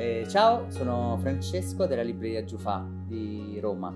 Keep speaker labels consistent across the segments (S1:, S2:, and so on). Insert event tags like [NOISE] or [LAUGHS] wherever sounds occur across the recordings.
S1: Eh, ciao, sono Francesco della libreria Giufà di Roma.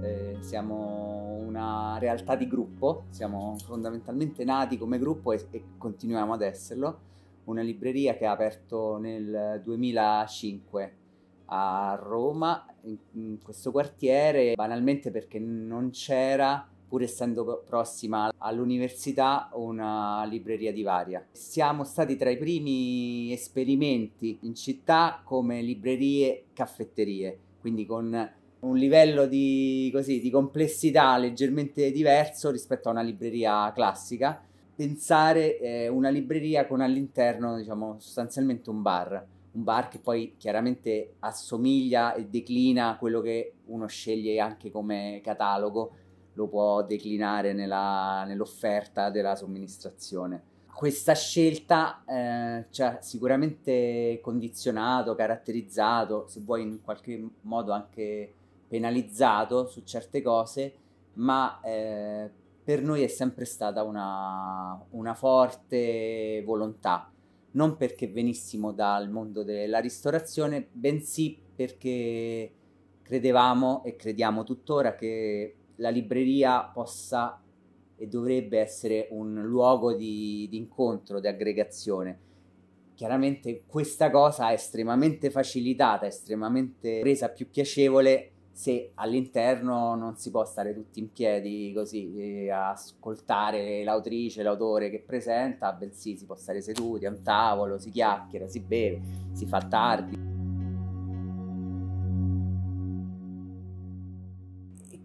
S1: Eh, siamo una realtà di gruppo, siamo fondamentalmente nati come gruppo e, e continuiamo ad esserlo. Una libreria che ha aperto nel 2005 a Roma, in, in questo quartiere, banalmente perché non c'era pur essendo prossima all'università, una libreria di varia. Siamo stati tra i primi esperimenti in città come librerie caffetterie, quindi con un livello di, così, di complessità leggermente diverso rispetto a una libreria classica. Pensare eh, una libreria con all'interno, diciamo, sostanzialmente un bar un bar che poi chiaramente assomiglia e declina quello che uno sceglie anche come catalogo lo può declinare nella, nell'offerta della somministrazione. Questa scelta eh, ci ha sicuramente condizionato, caratterizzato, se vuoi in qualche modo anche penalizzato su certe cose, ma eh, per noi è sempre stata una, una forte volontà, non perché venissimo dal mondo della ristorazione, bensì perché credevamo e crediamo tuttora che la libreria possa e dovrebbe essere un luogo di, di incontro, di aggregazione. Chiaramente questa cosa è estremamente facilitata, estremamente resa più piacevole se all'interno non si può stare tutti in piedi così eh, a ascoltare l'autrice, l'autore che presenta, bensì si può stare seduti a un tavolo, si chiacchiera, si beve, si fa tardi.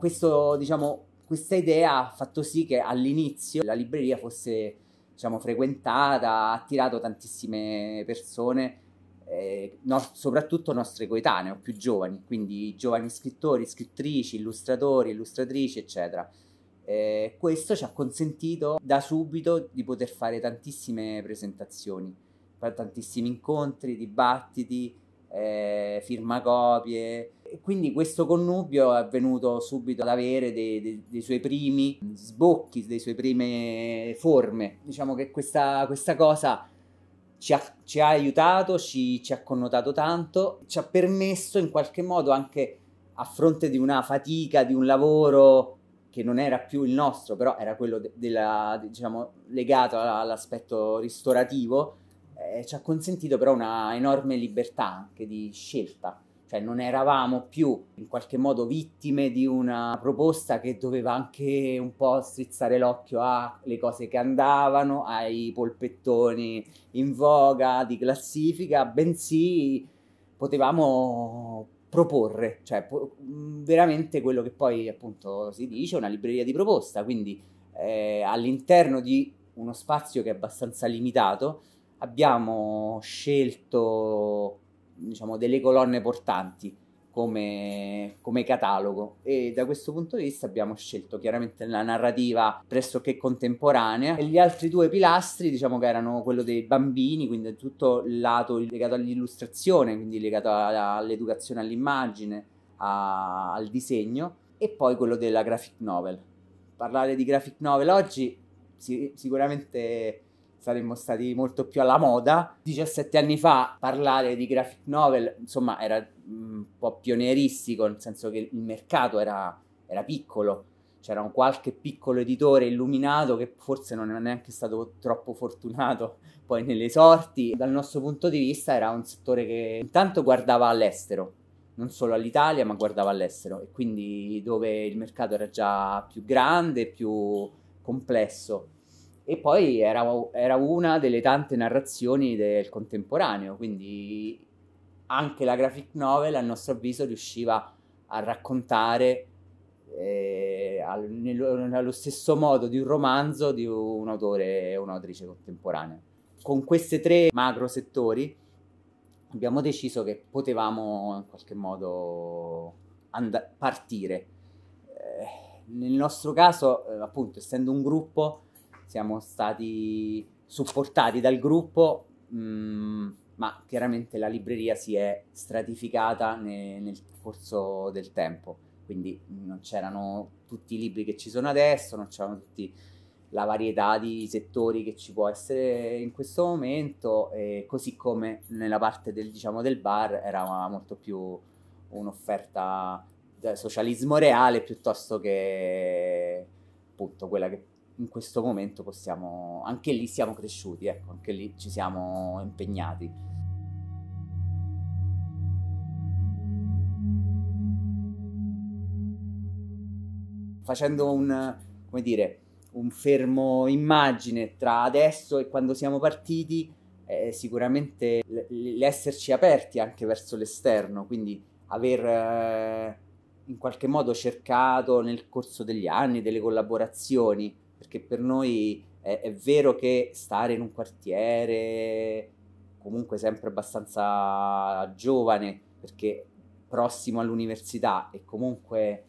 S1: questo, diciamo, questa idea ha fatto sì che all'inizio la libreria fosse diciamo, frequentata, ha attirato tantissime persone, eh, no, soprattutto nostre coetanee o più giovani, quindi giovani scrittori, scrittrici, illustratori, illustratrici, eccetera. Eh, questo ci ha consentito da subito di poter fare tantissime presentazioni, tantissimi incontri, dibattiti, eh, firmacopie quindi questo connubio è venuto subito ad avere dei, dei, dei, suoi primi sbocchi, dei suoi prime forme. Diciamo che questa, questa cosa ci ha, ci ha aiutato, ci, ci, ha connotato tanto, ci ha permesso in qualche modo anche a fronte di una fatica, di un lavoro che non era più il nostro, però era quello de, della, diciamo, legato all'aspetto ristorativo, eh, ci ha consentito però una enorme libertà anche di scelta cioè non eravamo più in qualche modo vittime di una proposta che doveva anche un po' strizzare l'occhio alle cose che andavano, ai polpettoni in voga di classifica, bensì potevamo proporre, cioè po- veramente quello che poi appunto si dice una libreria di proposta, quindi eh, all'interno di uno spazio che è abbastanza limitato abbiamo scelto diciamo, delle colonne portanti come, come, catalogo e da questo punto di vista abbiamo scelto chiaramente la narrativa pressoché contemporanea e gli altri due pilastri diciamo che erano quello dei bambini quindi tutto il lato legato all'illustrazione quindi legato all'educazione all'immagine a, al disegno e poi quello della graphic novel parlare di graphic novel oggi si, sicuramente saremmo stati molto più alla moda. 17 anni fa parlare di graphic novel, insomma, era mm, un po' pionieristico, nel senso che il mercato era, era piccolo. C'era un qualche piccolo editore illuminato che forse non è neanche stato troppo fortunato [LAUGHS] poi nelle sorti. Dal nostro punto di vista era un settore che intanto guardava all'estero, non solo all'Italia, ma guardava all'estero e quindi dove il mercato era già più grande, più complesso e poi era, era, una delle tante narrazioni del contemporaneo, quindi anche la graphic novel a nostro avviso riusciva a raccontare eh, al, nello, nello, stesso modo di un romanzo di un autore e un'autrice contemporanea. Con questi tre macro settori abbiamo deciso che potevamo in qualche modo and- partire. Eh, nel nostro caso, eh, appunto, essendo un gruppo, siamo stati supportati dal gruppo, mh, mm, ma chiaramente la libreria si è stratificata ne, nel corso del tempo, quindi non c'erano tutti i libri che ci sono adesso, non c'erano tutti la varietà di settori che ci può essere in questo momento, e così come nella parte del, diciamo, del bar era molto più un'offerta socialismo reale piuttosto che appunto quella che in questo momento possiamo, anche lì siamo cresciuti, ecco, anche lì ci siamo impegnati. Facendo un, come dire, un fermo immagine tra adesso e quando siamo partiti, eh, sicuramente l'esserci aperti anche verso l'esterno, quindi aver eh, in qualche modo cercato nel corso degli anni delle collaborazioni perché per noi è, è vero che stare in un quartiere comunque sempre abbastanza giovane, perché prossimo all'università e comunque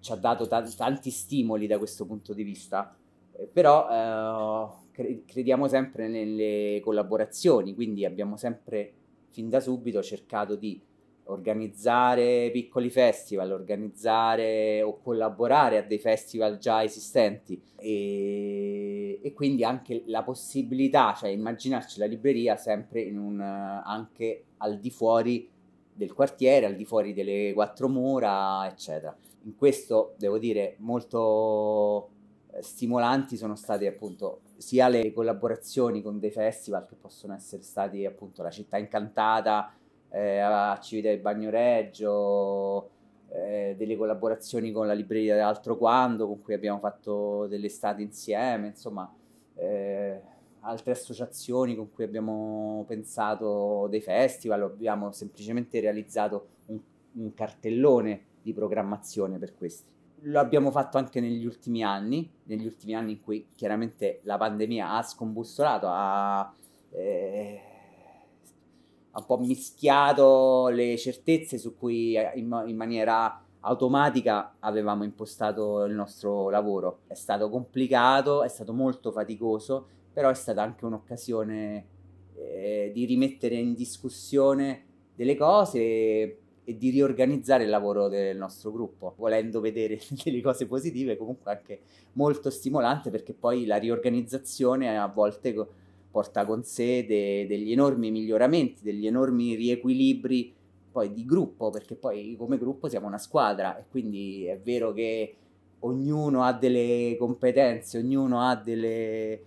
S1: ci ha dato t- tanti stimoli da questo punto di vista, eh, però eh, cre- crediamo sempre nelle collaborazioni, quindi abbiamo sempre fin da subito cercato di organizzare piccoli festival, organizzare o collaborare a dei festival già esistenti e, e quindi anche la possibilità, cioè immaginarci la libreria sempre un, anche al di fuori del quartiere, al di fuori delle quattro mura, eccetera. In questo devo dire molto eh, stimolanti sono state appunto sia le collaborazioni con dei festival che possono essere stati appunto la città incantata eh, a Civita del Bagnoreggio, eh, delle collaborazioni con la libreria dell'altro quando, con cui abbiamo fatto delle estate insieme, insomma, eh, altre associazioni con cui abbiamo pensato dei festival, abbiamo semplicemente realizzato un, un cartellone di programmazione per questi. Lo abbiamo fatto anche negli ultimi anni, negli ultimi anni in cui chiaramente la pandemia ha scombussolato, ha eh, ha un po' mischiato le certezze su cui eh, in, in maniera automatica avevamo impostato il nostro lavoro. È stato complicato, è stato molto faticoso, però è stata anche un'occasione eh, di rimettere in discussione delle cose e, e di riorganizzare il lavoro del nostro gruppo, volendo vedere [LAUGHS] delle cose positive, comunque anche molto stimolante perché poi la riorganizzazione a volte porta con sé de- degli enormi miglioramenti, degli enormi riequilibri poi di gruppo, perché poi come gruppo siamo una squadra e quindi è vero che ognuno ha delle competenze, ognuno ha delle,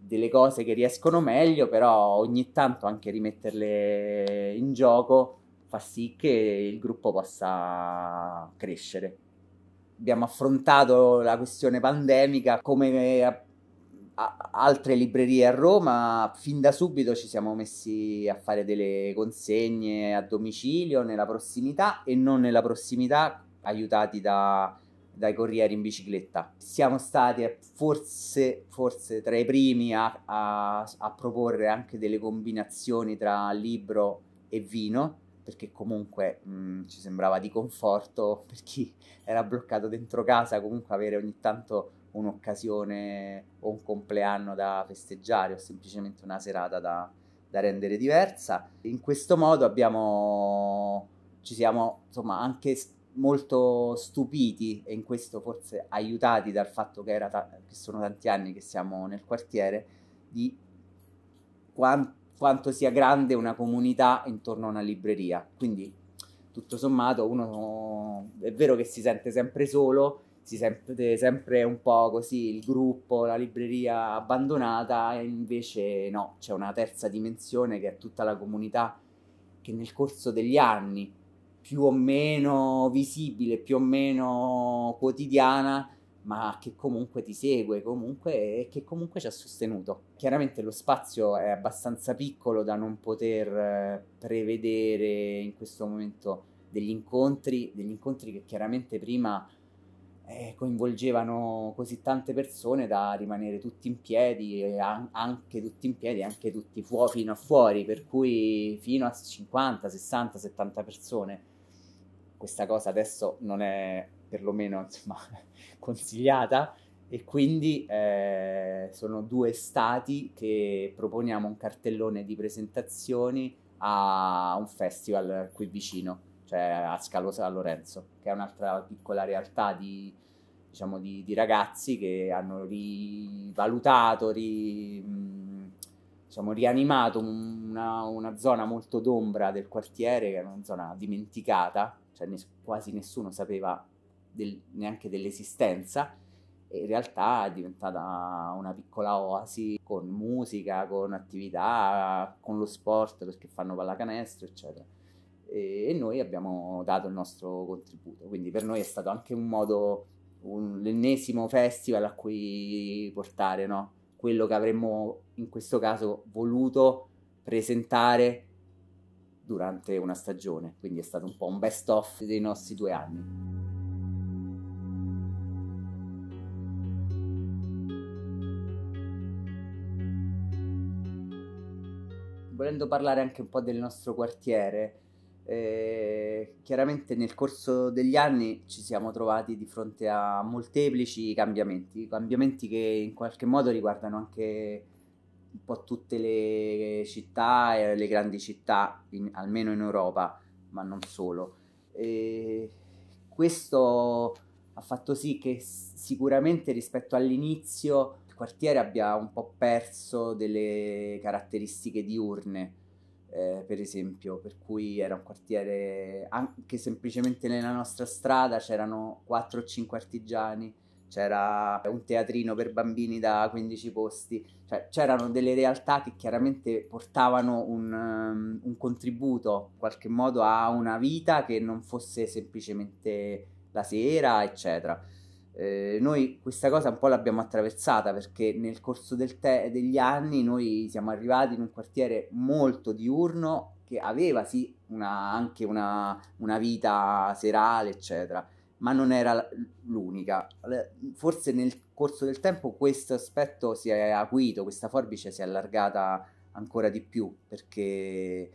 S1: delle cose che riescono meglio, però ogni tanto anche rimetterle in gioco fa sì che il gruppo possa crescere abbiamo affrontato la questione pandemica come altre librerie a Roma, fin da subito ci siamo messi a fare delle consegne a domicilio, nella prossimità e non nella prossimità, aiutati da, dai corrieri in bicicletta. Siamo stati eh, forse, forse tra i primi a, a, a, proporre anche delle combinazioni tra libro e vino, perché comunque mh, mm, ci sembrava di conforto [LAUGHS] per chi era bloccato dentro casa, comunque avere ogni tanto un'occasione o un compleanno da festeggiare o semplicemente una serata da, da rendere diversa. In questo modo abbiamo, ci siamo insomma anche molto stupiti e in questo forse aiutati dal fatto che, era ta- che sono tanti anni che siamo nel quartiere, di quant- quanto sia grande una comunità intorno a una libreria. Quindi tutto sommato uno è vero che si sente sempre solo, si sente sempre un po' così il gruppo, la libreria abbandonata, e invece no, c'è una terza dimensione che è tutta la comunità che nel corso degli anni, più o meno visibile, più o meno quotidiana, ma che comunque ti segue comunque, e che comunque ci ha sostenuto. Chiaramente lo spazio è abbastanza piccolo da non poter eh, prevedere in questo momento degli incontri, degli incontri che chiaramente prima eh, coinvolgevano così tante persone da rimanere tutti in piedi, e an- anche tutti in piedi, anche tutti fuori, fino a fuori, per cui fino a 50, 60, 70 persone. Questa cosa adesso non è perlomeno insomma, [LAUGHS] consigliata e quindi eh, sono due stati che proponiamo un cartellone di presentazioni a un festival qui vicino c'è cioè, a Scalo San Lorenzo, che è un'altra piccola realtà di, diciamo, di, di ragazzi che hanno rivalutato, ri, diciamo, rianimato una, una, zona molto d'ombra del quartiere, che era una zona dimenticata, cioè ne, quasi nessuno sapeva del, neanche dell'esistenza in realtà è diventata una piccola oasi con musica, con attività, con lo sport perché fanno pallacanestro, eccetera e, noi abbiamo dato il nostro contributo. Quindi per noi è stato anche un modo, un, l'ennesimo festival a cui portare no? quello che avremmo in questo caso voluto presentare durante una stagione, quindi è stato un po' un best of dei nostri due anni. Volendo parlare anche un po' del nostro quartiere, eh, chiaramente nel corso degli anni ci siamo trovati di fronte a molteplici cambiamenti, cambiamenti che in qualche modo riguardano anche un po' tutte le città e le grandi città, in, almeno in Europa, ma non solo. E questo ha fatto sì che sicuramente rispetto all'inizio il quartiere abbia un po' perso delle caratteristiche diurne eh, per esempio, per cui era un quartiere, anche semplicemente nella nostra strada c'erano 4 o 5 artigiani, c'era un teatrino per bambini da 15 posti, cioè c'erano delle realtà che chiaramente portavano un, um, un contributo in qualche modo a una vita che non fosse semplicemente la sera, eccetera. Eh, noi questa cosa un po' l'abbiamo attraversata perché nel corso te- degli anni noi siamo arrivati in un quartiere molto diurno che aveva sì una, anche una, una, vita serale eccetera ma non era l'unica forse nel corso del tempo questo aspetto si è acuito questa forbice si è allargata ancora di più perché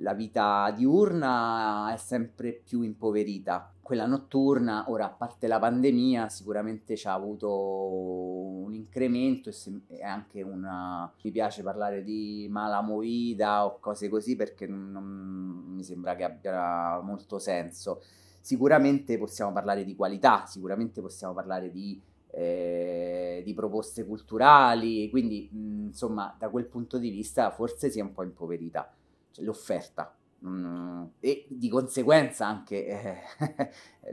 S1: la vita diurna è sempre più impoverita. Quella notturna, ora a parte la pandemia, sicuramente ci ha avuto un incremento e anche una... Mi piace parlare di mala movida o cose così perché non mi sembra che abbia molto senso. Sicuramente possiamo parlare di qualità, sicuramente possiamo parlare di eh, di proposte culturali, quindi mh, mm, insomma da quel punto di vista forse si è un po' impoverita l'offerta. Mm, e di conseguenza anche eh,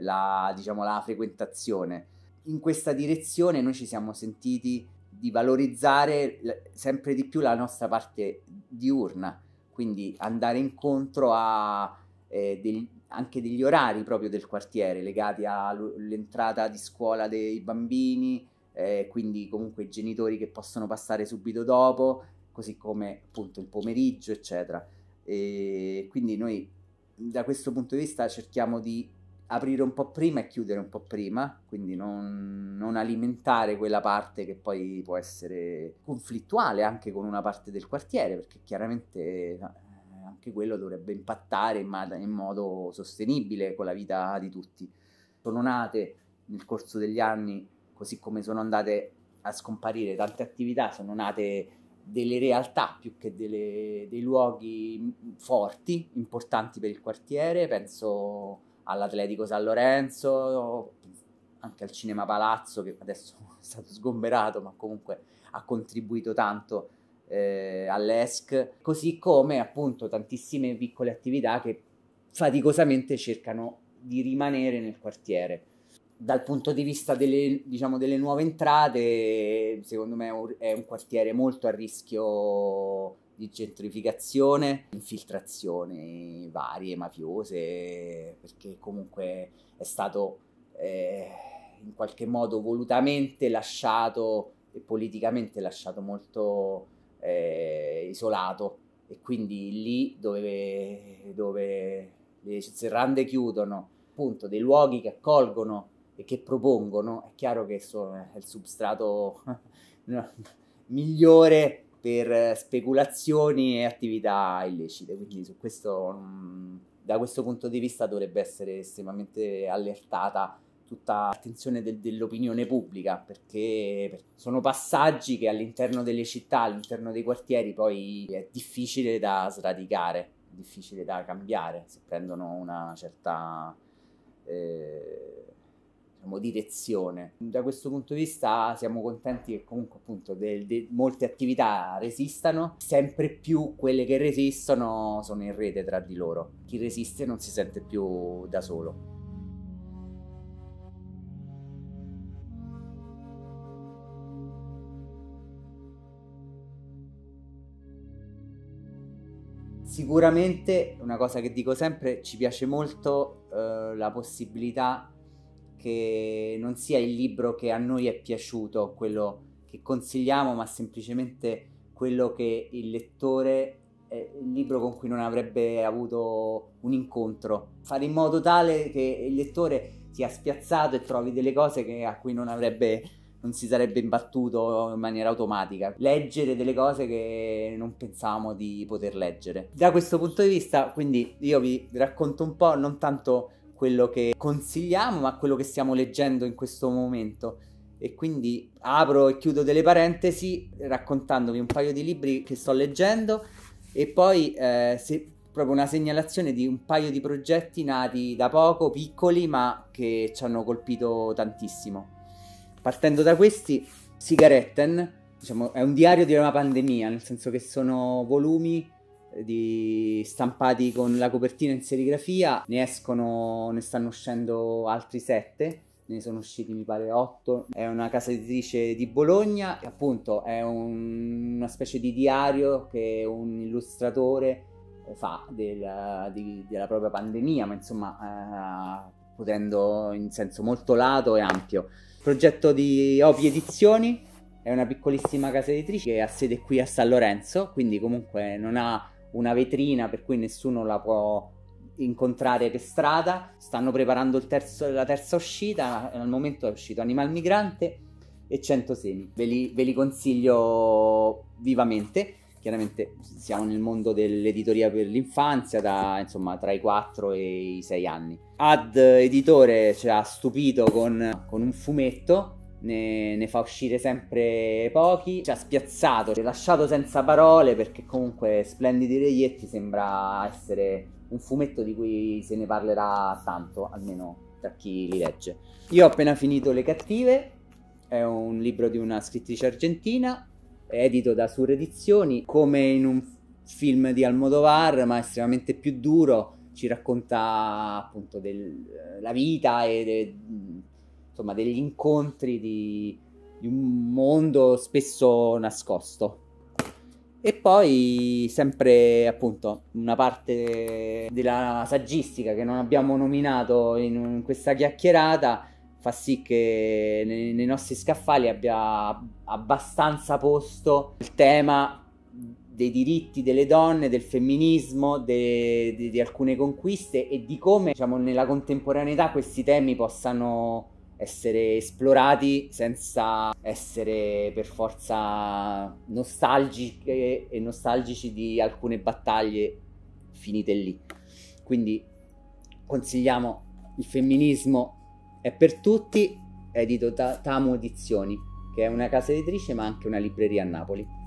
S1: [LAUGHS] la, diciamo, la frequentazione. In questa direzione noi ci siamo sentiti di valorizzare l- sempre di più la nostra parte diurna, quindi andare incontro a eh, del, anche degli orari proprio del quartiere legati all'entrata di scuola dei bambini, eh, quindi comunque i genitori che possono passare subito dopo, così come appunto il pomeriggio, eccetera. E quindi noi da questo punto di vista cerchiamo di aprire un po' prima e chiudere un po' prima, quindi non, non, alimentare quella parte che poi può essere conflittuale anche con una parte del quartiere, perché chiaramente eh, anche quello dovrebbe impattare in, in modo sostenibile con la vita di tutti. Sono nate nel corso degli anni, così come sono andate a scomparire tante attività, sono nate delle realtà più che delle, dei luoghi mm, forti, importanti per il quartiere, penso all'Atletico San Lorenzo, anche al Cinema Palazzo che adesso [LAUGHS] è stato sgomberato ma comunque ha contribuito tanto eh, all'ESC, così come appunto tantissime piccole attività che faticosamente cercano di rimanere nel quartiere dal punto di vista delle, diciamo, delle, nuove entrate, secondo me è un quartiere molto a rischio di gentrificazione, infiltrazioni varie, mafiose, perché comunque è stato eh, in qualche modo volutamente lasciato e politicamente lasciato molto eh, isolato e quindi lì dove, dove le serrande chiudono, appunto dei luoghi che accolgono che propongono, è chiaro che sono, eh, è il substrato [LAUGHS] migliore per speculazioni e attività illecite, quindi su questo, mm, da questo punto di vista dovrebbe essere estremamente allertata tutta l'attenzione del, dell'opinione pubblica, perché sono passaggi che all'interno delle città, all'interno dei quartieri, poi è difficile da sradicare, difficile da cambiare, se prendono una certa... Eh, diciamo, direzione. Da questo punto di vista siamo contenti che comunque appunto de, de, molte attività resistano, sempre più quelle che resistono sono in rete tra di loro. Chi resiste non si sente più da solo. Sicuramente, una cosa che dico sempre, ci piace molto eh, la possibilità che non sia il libro che a noi è piaciuto, quello che consigliamo, ma semplicemente quello che il lettore, eh, il libro con cui non avrebbe avuto un incontro. Fare in modo tale che il lettore sia spiazzato e trovi delle cose che, a cui non avrebbe non si sarebbe imbattuto in maniera automatica, leggere delle cose che non pensavamo di poter leggere. Da questo punto di vista, quindi io vi racconto un po' non tanto quello che consigliamo, ma quello che stiamo leggendo in questo momento. E quindi apro e chiudo delle parentesi raccontandovi un paio di libri che sto leggendo e poi eh, se, proprio una segnalazione di un paio di progetti nati da poco, piccoli, ma che ci hanno colpito tantissimo. Partendo da questi, Sigaretten, diciamo, è un diario di una pandemia, nel senso che sono volumi di stampati con la copertina in serigrafia, ne escono, ne stanno uscendo altri sette ne sono usciti mi pare otto, è una casa editrice di Bologna appunto è un, una specie di diario che un illustratore eh, fa della, di, della propria pandemia ma insomma eh, potendo in senso molto lato e ampio progetto di Opi Edizioni è una piccolissima casa editrice che ha sede qui a San Lorenzo quindi comunque non ha una vetrina per cui nessuno la può incontrare per strada. Stanno preparando terzo, la terza uscita. Eh, al momento è uscito Animal Migrante e 100 semi. Ve li, ve li consiglio vivamente. Chiaramente siamo nel mondo dell'editoria per l'infanzia, da, insomma, tra i 4 e i 6 anni. Ad editore ci ha stupito con, con un fumetto ne, ne, fa uscire sempre pochi, ci ha spiazzato, ci ha lasciato senza parole perché comunque Splendidi Reietti sembra essere un fumetto di cui se ne parlerà tanto, almeno da chi li legge. Io ho appena finito Le Cattive, è un libro di una scrittrice argentina, edito da Sur Edizioni, come in un film di Almodovar, ma estremamente più duro, ci racconta appunto della vita e de, insomma, degli incontri di, di un mondo spesso nascosto. E poi sempre appunto una parte della saggistica che non abbiamo nominato in, in questa chiacchierata fa sì che nei, nei, nostri scaffali abbia abbastanza posto il tema dei diritti delle donne, del femminismo, de, de, di alcune conquiste e di come diciamo, nella contemporaneità questi temi possano essere esplorati senza essere per forza nostalgiche eh, e nostalgici di alcune battaglie finite lì. Quindi consigliamo il femminismo è per tutti, edito da Tamo Edizioni, che è una casa editrice ma anche una libreria a Napoli.